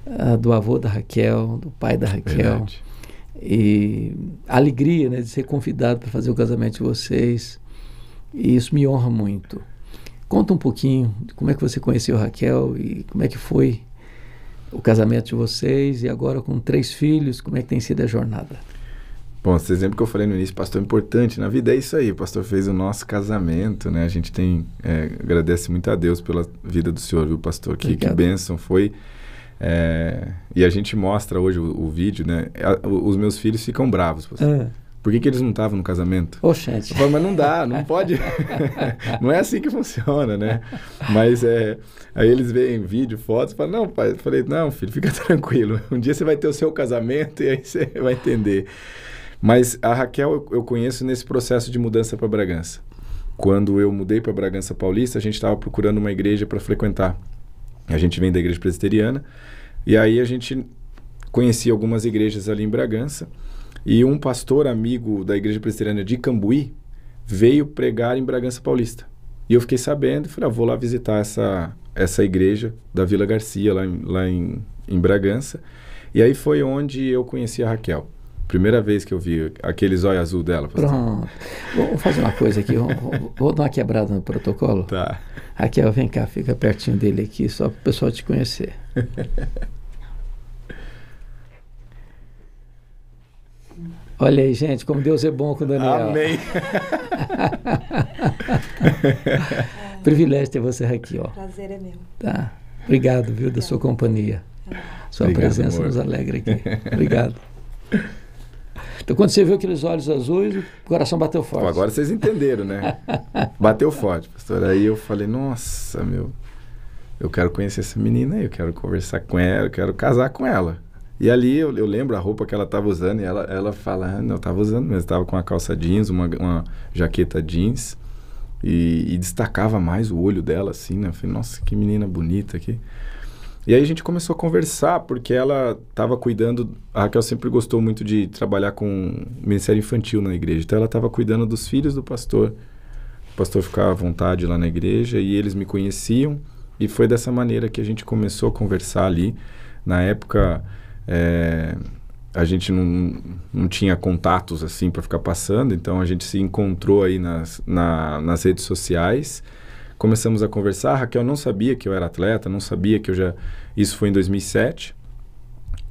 uh, do avô da Raquel, do pai da Raquel. Verdade. E a alegria né, de ser convidado para fazer o casamento de vocês. E isso me honra muito. Conta um pouquinho de como é que você conheceu Raquel e como é que foi o casamento de vocês e agora com três filhos, como é que tem sido a jornada? Bom, esse exemplo que eu falei no início, pastor, é importante na vida é isso aí. O pastor fez o nosso casamento, né? A gente tem é, agradece muito a Deus pela vida do senhor, viu, pastor? Que, que bênção foi. É, e a gente mostra hoje o, o vídeo, né? A, os meus filhos ficam bravos, pastor. É. Por que, que eles não estavam no casamento? Oxente. gente, mas não dá, não pode. não é assim que funciona, né? Mas é, aí eles veem vídeo, fotos, falam, não, pai. Eu falei, não, filho, fica tranquilo. Um dia você vai ter o seu casamento e aí você vai entender. Mas a Raquel eu conheço nesse processo de mudança para Bragança. Quando eu mudei para Bragança Paulista, a gente estava procurando uma igreja para frequentar. A gente vem da igreja presbiteriana. E aí a gente conhecia algumas igrejas ali em Bragança. E um pastor amigo da Igreja Presbiteriana de Cambuí veio pregar em Bragança Paulista. E eu fiquei sabendo e falei, ah, vou lá visitar essa, essa igreja da Vila Garcia, lá, em, lá em, em Bragança. E aí foi onde eu conheci a Raquel. Primeira vez que eu vi aquele zóio azul dela. Pastor. Pronto. Vamos fazer uma coisa aqui. vou vou dar uma quebrada no protocolo. Tá. Raquel, vem cá, fica pertinho dele aqui, só para o pessoal te conhecer. Olha aí, gente, como Deus é bom com o Daniel. Amém. Privilégio ter você aqui, ó. Prazer é meu. Tá. Obrigado, viu, da sua companhia. Sua Obrigado, presença amor. nos alegra aqui. Obrigado. Então, quando você viu aqueles olhos azuis, o coração bateu forte. Pô, agora vocês entenderam, né? bateu forte, pastor. Aí eu falei, nossa, meu, eu quero conhecer essa menina aí, eu quero conversar com ela, eu quero casar com ela. E ali eu, eu, lembro a roupa que ela estava usando e ela, ela fala, ah, não, eu estava usando, mas estava com uma calça jeans, uma, uma jaqueta jeans e, e, destacava mais o olho dela, assim, né? Eu falei, nossa, que menina bonita aqui. E aí a gente começou a conversar, porque ela estava cuidando, a Raquel sempre gostou muito de trabalhar com ministério infantil na igreja, então ela estava cuidando dos filhos do pastor. O pastor ficava à vontade lá na igreja e eles me conheciam e foi dessa maneira que a gente começou a conversar ali. Na época, é, a gente não, não tinha contatos assim para ficar passando, então a gente se encontrou aí nas, na, nas redes sociais. Começamos a conversar. A Raquel não sabia que eu era atleta, não sabia que eu já. Isso foi em 2007.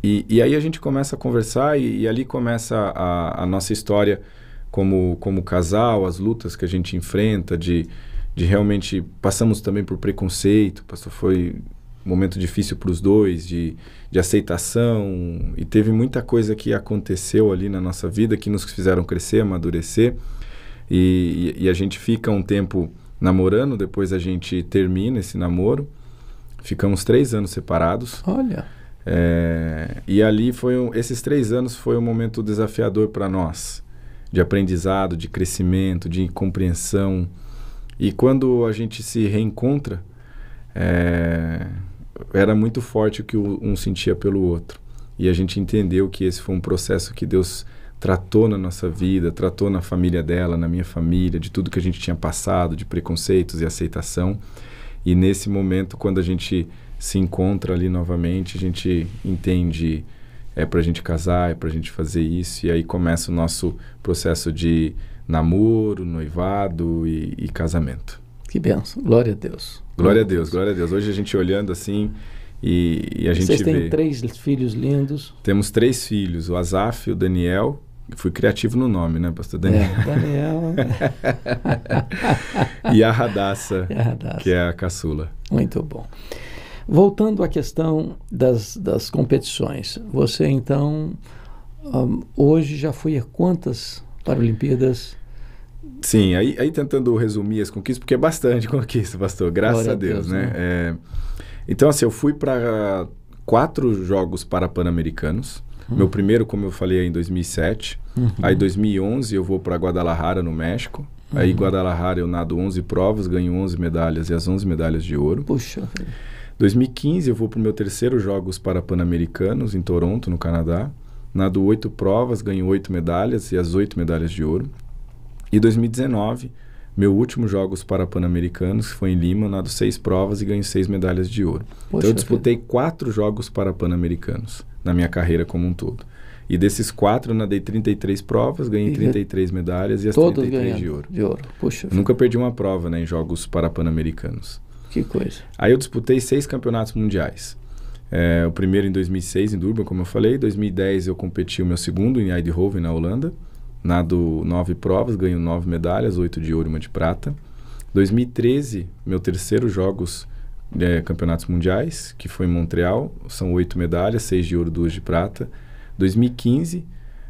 E, e aí a gente começa a conversar e, e ali começa a, a, nossa história como, como casal, as lutas que a gente enfrenta, de, de realmente. Passamos também por preconceito, passou, foi momento difícil para os dois, de, de aceitação. E teve muita coisa que aconteceu ali na nossa vida que nos fizeram crescer, amadurecer. E, e, e a gente fica um tempo namorando, depois a gente termina esse namoro. Ficamos três anos separados. Olha. É, e ali foi um, esses três anos foi um momento desafiador para nós, de aprendizado, de crescimento, de compreensão. E quando a gente se reencontra, é, era muito forte o que um sentia pelo outro. E a gente entendeu que esse foi um processo que Deus tratou na nossa vida, tratou na família dela, na minha família, de tudo que a gente tinha passado, de preconceitos e aceitação. E nesse momento, quando a gente se encontra ali novamente, a gente entende é para a gente casar, é para a gente fazer isso, e aí começa o nosso processo de namoro, noivado e, e casamento. Que benção. Glória a Deus. Glória a Deus, glória a Deus. Hoje a gente olhando assim e, e a gente Vocês têm vê. três filhos lindos. Temos três filhos, o Azaf, o Daniel fui criativo no nome, né, pastor Daniel? É, Daniel. Né? e a Radassa, que é a caçula. Muito bom. Voltando à questão das, das competições, você então, um, hoje já foi a quantas Paralimpíadas? Sim, aí, aí tentando resumir as conquistas, porque é bastante conquista, pastor, graças Glória a Deus, Deus né? né? É, então, assim, eu fui para quatro jogos para Pan-Americanos. Hum. Meu primeiro, como eu falei, é em 2007. Uhum. Aí, em 2011, eu vou para Guadalajara, no México. Uhum. Aí, Guadalajara, eu nado 11 provas, ganho 11 medalhas e as 11 medalhas de ouro. Puxa. 2015, eu vou para o meu terceiro Jogos para Pan-Americanos, em Toronto, no Canadá. Nado 8 provas, ganho 8 medalhas e as 8 medalhas de ouro. E 2019, meu último Jogos para Pan-Americanos, foi em Lima, nado seis provas e ganhei seis medalhas de ouro. Poxa então eu disputei filho. quatro Jogos para Pan-Americanos na minha carreira como um todo. E desses quatro, eu nadei 33 provas, ganhei 33 medalhas e as Todos 33 de ouro. De ouro. Puxa. Nunca perdi uma prova né, em Jogos para Pan-Americanos. Que coisa. Aí eu disputei seis campeonatos mundiais. É, o primeiro em 2006 em Durban, como eu falei. Em 2010 eu competi o meu segundo em Eindhoven, na Holanda. Nado nove provas, ganho nove medalhas, oito de ouro e uma de prata. 2013, meu terceiro Jogos é, Campeonatos Mundiais, que foi em Montreal, são oito medalhas, seis de ouro, duas de prata. 2015,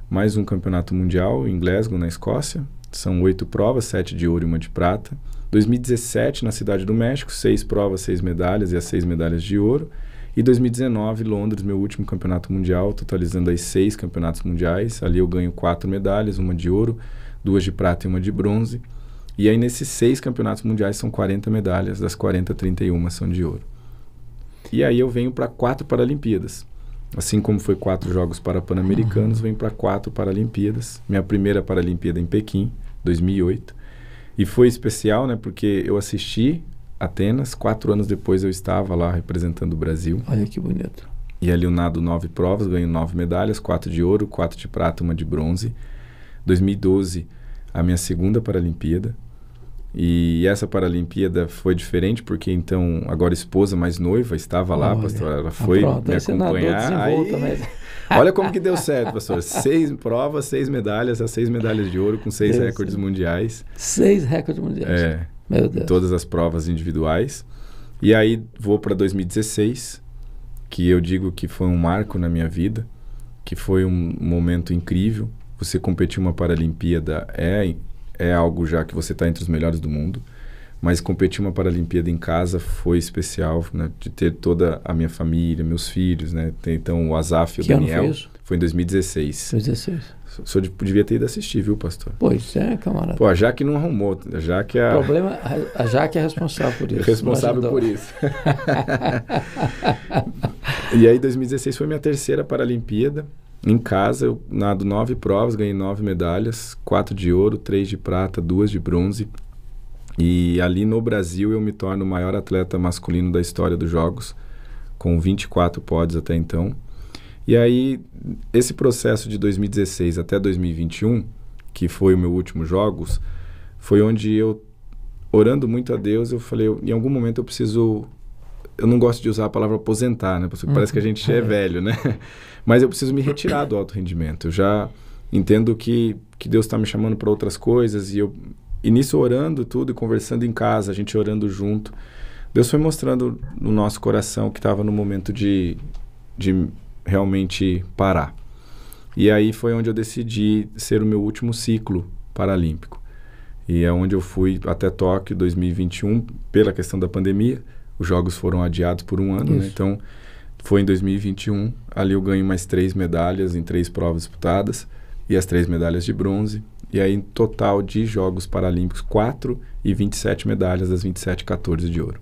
mais um Campeonato Mundial em Glasgow, na Escócia, são oito provas, sete de ouro e uma de prata. 2017, na Cidade do México, seis provas, seis medalhas e as seis medalhas de ouro. E 2019, Londres, meu último campeonato mundial, totalizando aí seis campeonatos mundiais. Ali eu ganho quatro medalhas, uma de ouro, duas de prata e uma de bronze. E aí nesses seis campeonatos mundiais são 40 medalhas, das 40, 31 são de ouro. E aí eu venho para quatro Paralimpíadas. Assim como foi quatro Jogos para Pan-Americanos, uhum. venho para quatro Paralimpíadas. Minha primeira Paralimpíada em Pequim, 2008. E foi especial, né? Porque eu assisti Atenas. Quatro anos depois eu estava lá representando o Brasil. Olha que bonito. E ali eu nado nove provas, ganho nove medalhas, quatro de ouro, quatro de prata, uma de bronze. 2012, a minha segunda Paralimpíada. E essa Paralimpíada foi diferente porque então agora esposa mais noiva estava lá, olha, pastor, ela foi pronto, me tá acompanhar. Aí, olha como que deu certo, pastor. seis provas, seis medalhas, as seis medalhas de ouro com seis Deus recordes Deus. mundiais. Seis recordes mundiais. É. Meu Deus. Em todas as provas individuais. E aí vou para 2016, que eu digo que foi um marco na minha vida, que foi um momento incrível. Você competir uma Paralimpíada é, é algo já que você está entre os melhores do mundo, mas competir uma Paralimpíada em casa foi especial, né? De ter toda a minha família, meus filhos, né? Tem, então o Azaf e o que Daniel. Ano foi isso? Foi em 2016. 2016. O senhor devia ter ido assistir, viu, pastor? Pois é, camarada. Pô, a Jaque não arrumou. A Jaque é... A... O problema, a Jaque é responsável por isso. responsável por isso. e aí, 2016 foi minha terceira Paralimpíada. Em casa, eu nado nove provas, ganhei nove medalhas. Quatro de ouro, três de prata, duas de bronze. E ali no Brasil, eu me torno o maior atleta masculino da história dos Jogos. Com 24 pódios até então. E aí, esse processo de 2016 até 2021, que foi o meu último jogos, foi onde eu, orando muito a Deus, eu falei, eu, em algum momento eu preciso... Eu não gosto de usar a palavra aposentar, né? Porque parece que a uhum. gente é, é velho, né? Mas eu preciso me retirar do alto rendimento. Eu já entendo que, que Deus está me chamando para outras coisas e eu início orando tudo e conversando em casa, a gente orando junto, Deus foi mostrando no nosso coração que estava no momento de, de realmente parar. E aí foi onde eu decidi ser o meu último ciclo paralímpico. E é onde eu fui até Tóquio 2021, pela questão da pandemia. Os jogos foram adiados por um ano, né? Então, foi em 2021. Ali eu ganhei mais três medalhas em três provas disputadas e as três medalhas de bronze. E aí, total de Jogos Paralímpicos, 4 e 27 medalhas das 27 14 de ouro.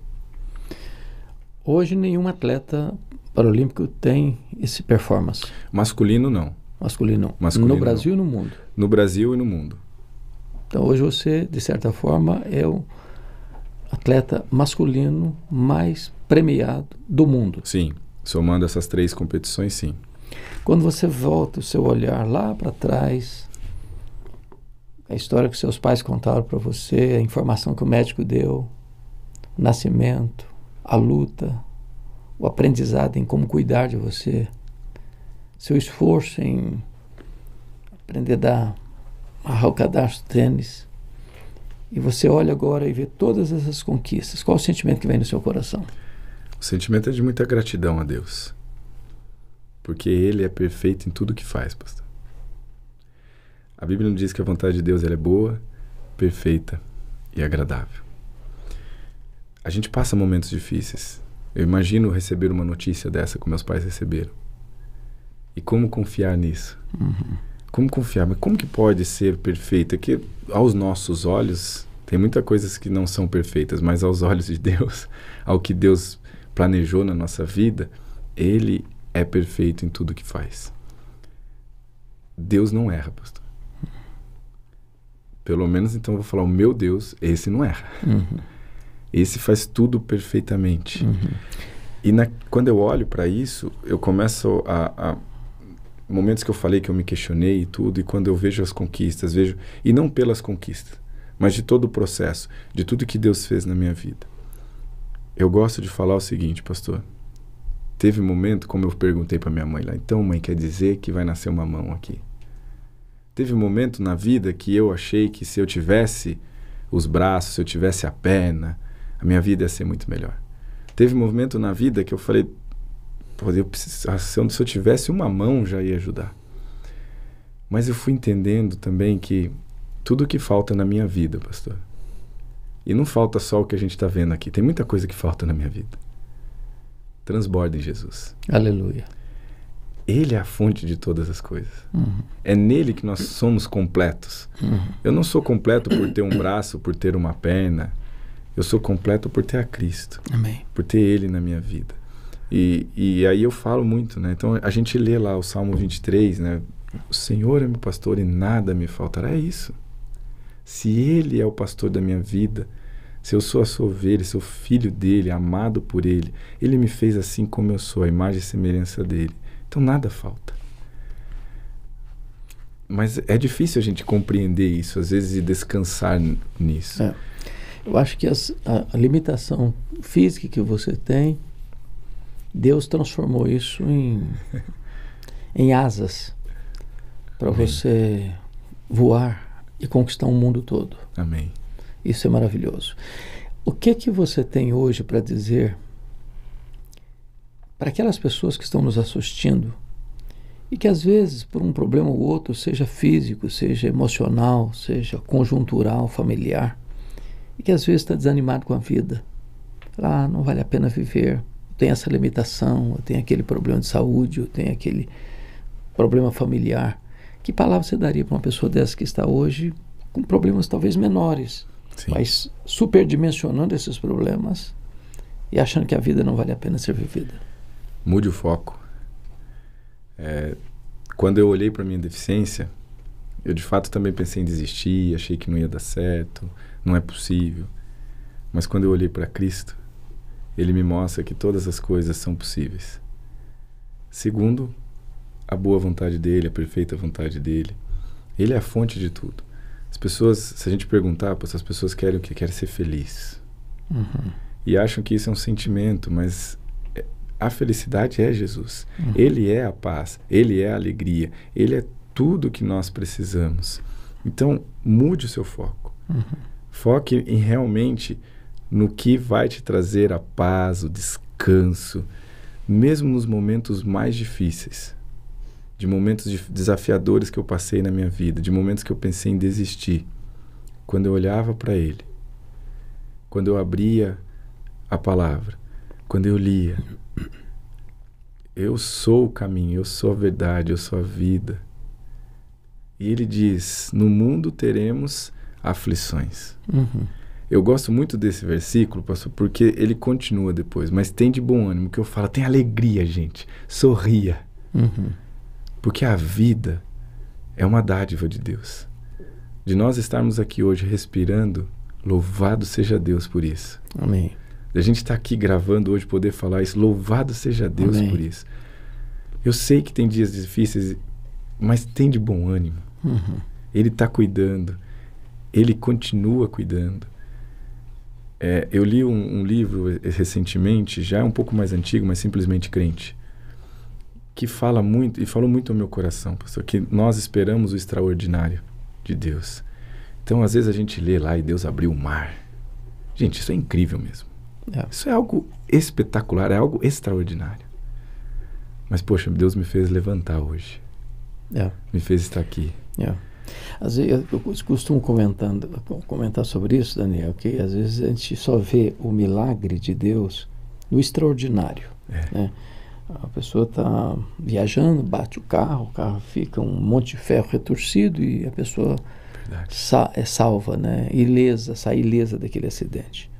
Hoje, nenhum atleta paralímpico tem esse performance. Masculino não. Masculino não. Masculino, no Brasil não. e no mundo. No Brasil e no mundo. Então hoje você, de certa forma, é o atleta masculino mais premiado do mundo. Sim, somando essas três competições, sim. Quando você volta o seu olhar lá para trás, a história que seus pais contaram para você, a informação que o médico deu, o nascimento, a luta, o aprendizado em como cuidar de você, seu esforço em aprender a dar amarrar o cadastro do tênis. E você olha agora e vê todas essas conquistas. Qual o sentimento que vem no seu coração? O sentimento é de muita gratidão a Deus. Porque Ele é perfeito em tudo que faz, pastor. A Bíblia nos diz que a vontade de Deus é boa, perfeita e agradável. A gente passa momentos difíceis, eu imagino receber uma notícia dessa que meus pais receberam. E como confiar nisso? Uhum. Como confiar? Mas como que pode ser perfeita? É que aos nossos olhos tem muitas coisas que não são perfeitas, mas aos olhos de Deus, ao que Deus planejou na nossa vida, Ele é perfeito em tudo que faz. Deus não erra, pastor. Uhum. Pelo menos então eu vou falar, o meu Deus, esse não erra. Uhum. Esse faz tudo perfeitamente. Uhum. E na, quando eu olho para isso, eu começo a, a, Momentos que eu falei que eu me questionei e tudo, e quando eu vejo as conquistas, vejo. E não pelas conquistas, mas de todo o processo, de tudo que Deus fez na minha vida. Eu gosto de falar o seguinte, pastor. Teve momento, como eu perguntei para minha mãe lá, então, mãe, quer dizer que vai nascer uma mão aqui? Teve momento na vida que eu achei que se eu tivesse os braços, se eu tivesse a perna, a minha vida ia ser muito melhor. Teve um movimento na vida que eu falei, Pô, eu se eu tivesse uma mão já ia ajudar. Mas eu fui entendendo também que tudo que falta na minha vida, pastor. E não falta só o que a gente está vendo aqui, tem muita coisa que falta na minha vida. Transborda em Jesus. Aleluia. Ele é a fonte de todas as coisas. Uhum. É nele que nós somos completos. Uhum. Eu não sou completo por ter um braço, por ter uma perna, eu sou completo por ter a Cristo. Amém. Por ter Ele na minha vida. E, e aí eu falo muito, né? Então a gente lê lá o Salmo 23, né? O Senhor é meu pastor e nada me faltará. É isso. Se Ele é o pastor da minha vida, se eu sou a sua ovelha, sou filho dele, amado por ele, ele me fez assim como eu sou, a imagem e semelhança dele. Então nada falta. Mas é difícil a gente compreender isso, às vezes, e descansar nisso. É. Eu acho que as, a, a, limitação física que você tem, Deus transformou isso em, em asas para você voar e conquistar o um mundo todo. Amém. Isso é maravilhoso. O que que você tem hoje para dizer para aquelas pessoas que estão nos assistindo e que às vezes por um problema ou outro, seja físico, seja emocional, seja conjuntural, familiar, e que às vezes está desanimado com a vida. ah, não vale a pena viver, tem essa limitação, tem aquele problema de saúde, tem aquele problema familiar. Que palavra você daria para uma pessoa dessa que está hoje com problemas talvez menores, Sim. mas superdimensionando esses problemas e achando que a vida não vale a pena ser vivida? Mude o foco. É, quando eu olhei para minha deficiência, eu de fato também pensei em desistir, achei que não ia dar certo, não é possível. Mas quando eu olhei para Cristo, ele me mostra que todas as coisas são possíveis. Segundo, a boa vontade dele, a perfeita vontade dele. Ele é a fonte de tudo. As pessoas, se a gente perguntar, as pessoas querem o que? Querem ser feliz. Uhum. E acham que isso é um sentimento, mas é, a felicidade é Jesus. Uhum. Ele é a paz, ele é a alegria, ele é tudo que nós precisamos. Então, mude o seu foco. Uhum. Foque em realmente no que vai te trazer a paz, o descanso, mesmo nos momentos mais difíceis, de momentos desafiadores que eu passei na minha vida, de momentos que eu pensei em desistir. Quando eu olhava para ele, quando eu abria a palavra, quando eu lia, eu sou o caminho, eu sou a verdade, eu sou a vida. E ele diz: No mundo teremos aflições. Uhum. Eu gosto muito desse versículo, pastor, porque ele continua depois, mas tem de bom ânimo que eu falo, tem alegria, gente, sorria. Uhum. Porque a vida é uma dádiva de Deus. De nós estarmos aqui hoje respirando, louvado seja Deus por isso. Amém. A gente estar tá aqui gravando hoje, poder falar isso, louvado seja Deus Amém. por isso. Eu sei que tem dias difíceis, mas tem de bom ânimo. Uhum. Ele está cuidando. Ele continua cuidando. É, eu li um, um, livro recentemente, já é um pouco mais antigo, mas simplesmente crente, que fala muito, e falou muito ao meu coração, pastor, que nós esperamos o extraordinário de Deus. Então, às vezes a gente lê lá e Deus abriu o mar. Gente, isso é incrível mesmo. É. Isso é algo espetacular, é algo extraordinário. Mas, poxa, Deus me fez levantar hoje. É. Me fez estar aqui. É. Às vezes, eu costumo comentando, comentar sobre isso, Daniel, que às vezes a gente só vê o milagre de Deus no extraordinário. É. Né? A pessoa está viajando, bate o carro, o carro fica um monte de ferro retorcido e a pessoa sa é salva, né? ilesa, sai ilesa daquele acidente.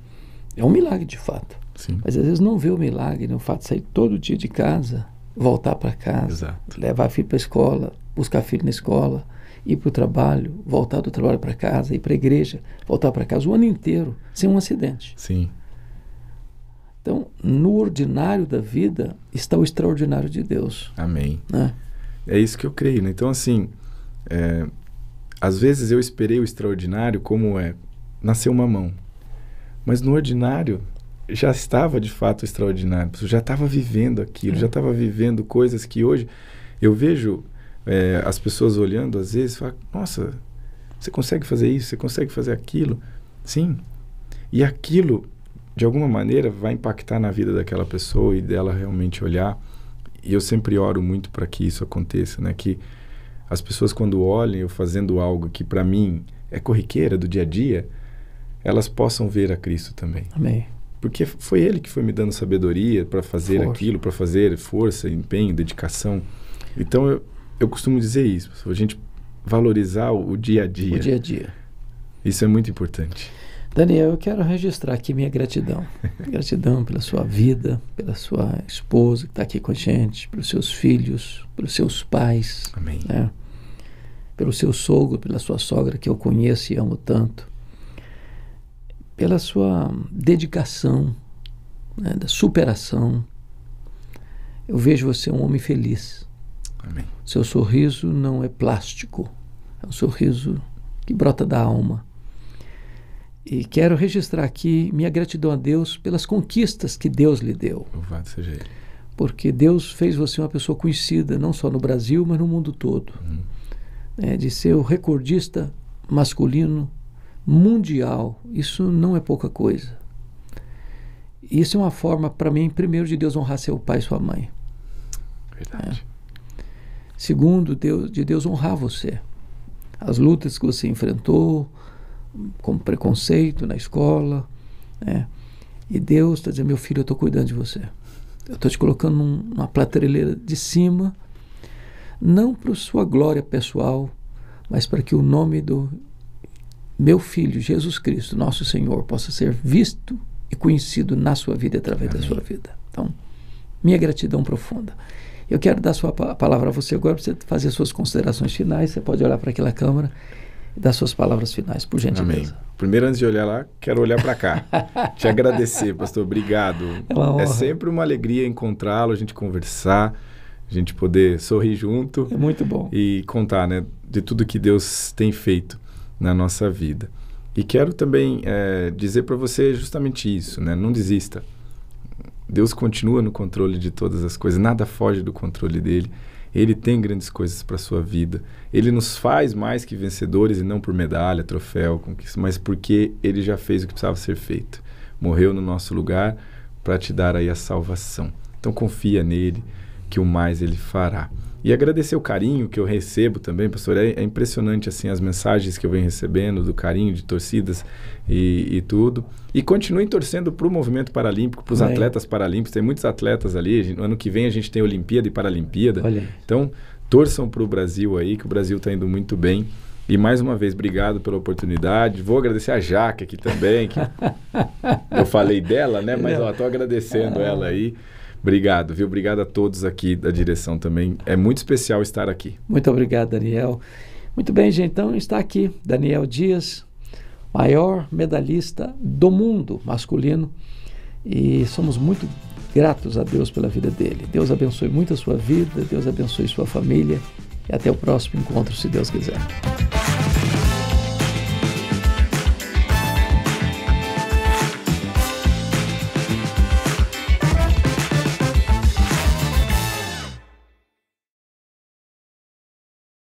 É um milagre de fato. Sim. Mas às vezes não vê o milagre, no né? fato de sair todo dia de casa, voltar para casa, Exato. levar filho para a escola, buscar filho na escola, ir para o trabalho, voltar do trabalho para casa, ir para a igreja, voltar para casa o ano inteiro, sem um acidente. Sim. Então, no ordinário da vida está o extraordinário de Deus. Amém. Né? É isso que eu creio. Né? Então, assim, é, às vezes eu esperei o extraordinário como é nasceu uma mão, mas no ordinário já estava de fato extraordinário. Eu já estava vivendo aquilo, é. já estava vivendo coisas que hoje eu vejo é, as pessoas olhando às vezes falam, nossa, você consegue fazer isso, você consegue fazer aquilo. Sim. E aquilo, de alguma maneira, vai impactar na vida daquela pessoa e dela realmente olhar. E eu sempre oro muito para que isso aconteça, né? Que as pessoas, quando olhem eu fazendo algo que para mim é corriqueira do dia a dia, elas possam ver a Cristo também. Amém. Porque foi Ele que foi me dando sabedoria para fazer força. aquilo, para fazer força, empenho, dedicação. Então eu, eu costumo dizer isso, a gente valorizar o dia a dia. O dia a dia. Isso é muito importante. Daniel, eu quero registrar aqui minha gratidão. gratidão pela sua vida, pela sua esposa que está aqui com a gente, pelos seus filhos, pelos seus pais. Amém. Né? Pelo seu sogro, pela sua sogra que eu conheço e amo tanto. Pela sua dedicação, né? da superação. Eu vejo você um homem feliz. Amém. Seu sorriso não é plástico, é um sorriso que brota da alma. E quero registrar aqui minha gratidão a Deus pelas conquistas que Deus lhe deu. Louvado seja Ele. Porque Deus fez você uma pessoa conhecida, não só no Brasil, mas no mundo todo. Uhum. É, de ser o recordista masculino mundial. Isso não é pouca coisa. Isso é uma forma, para mim, primeiro, de Deus honrar seu pai e sua mãe. Verdade. É. Segundo, Deus, de Deus honrar você. As lutas que você enfrentou, como preconceito na escola, né? E Deus está dizendo: meu filho, eu estou cuidando de você. Eu estou te colocando num, numa prateleira de cima, não para sua glória pessoal, mas para que o nome do meu filho, Jesus Cristo, nosso Senhor, possa ser visto e conhecido na sua vida através Amém. da sua vida. Então, minha gratidão profunda. Eu quero dar sua palavra a você agora para você fazer suas considerações finais. Você pode olhar para aquela câmera e dar suas palavras finais, por gentileza. Amém. Primeiro, antes de olhar lá, quero olhar para cá. Te agradecer, pastor. Obrigado. É, é sempre uma alegria encontrá-lo, a gente conversar, a gente poder sorrir junto. É muito bom. E contar né, de tudo que Deus tem feito na nossa vida. E quero também é, dizer para você justamente isso, né? Não desista. Deus continua no controle de todas as coisas, nada foge do controle dele. Ele tem grandes coisas para a sua vida. Ele nos faz mais que vencedores e não por medalha, troféu, conquista, mas porque ele já fez o que precisava ser feito. Morreu no nosso lugar para te dar aí a salvação. Então confia nele que o mais ele fará. E agradecer o carinho que eu recebo também, pastor. É, é impressionante assim as mensagens que eu venho recebendo, do carinho de torcidas e, e tudo. E continuem torcendo para o movimento paralímpico, para os atletas paralímpicos. Tem muitos atletas ali. no ano que vem a gente tem Olimpíada e Paralimpíada. Olha. Então, torçam para o Brasil aí, que o Brasil está indo muito bem. E mais uma vez, obrigado pela oportunidade. Vou agradecer a Jaque aqui também, que eu falei dela, né? Mas estou agradecendo ela aí. Obrigado, viu? Obrigado a todos aqui da direção também. É muito especial estar aqui. Muito obrigado, Daniel. Muito bem, gente. Então está aqui Daniel Dias, maior medalhista do mundo masculino. E somos muito gratos a Deus pela vida dele. Deus abençoe muito a sua vida, Deus abençoe sua família. E até o próximo encontro, se Deus quiser.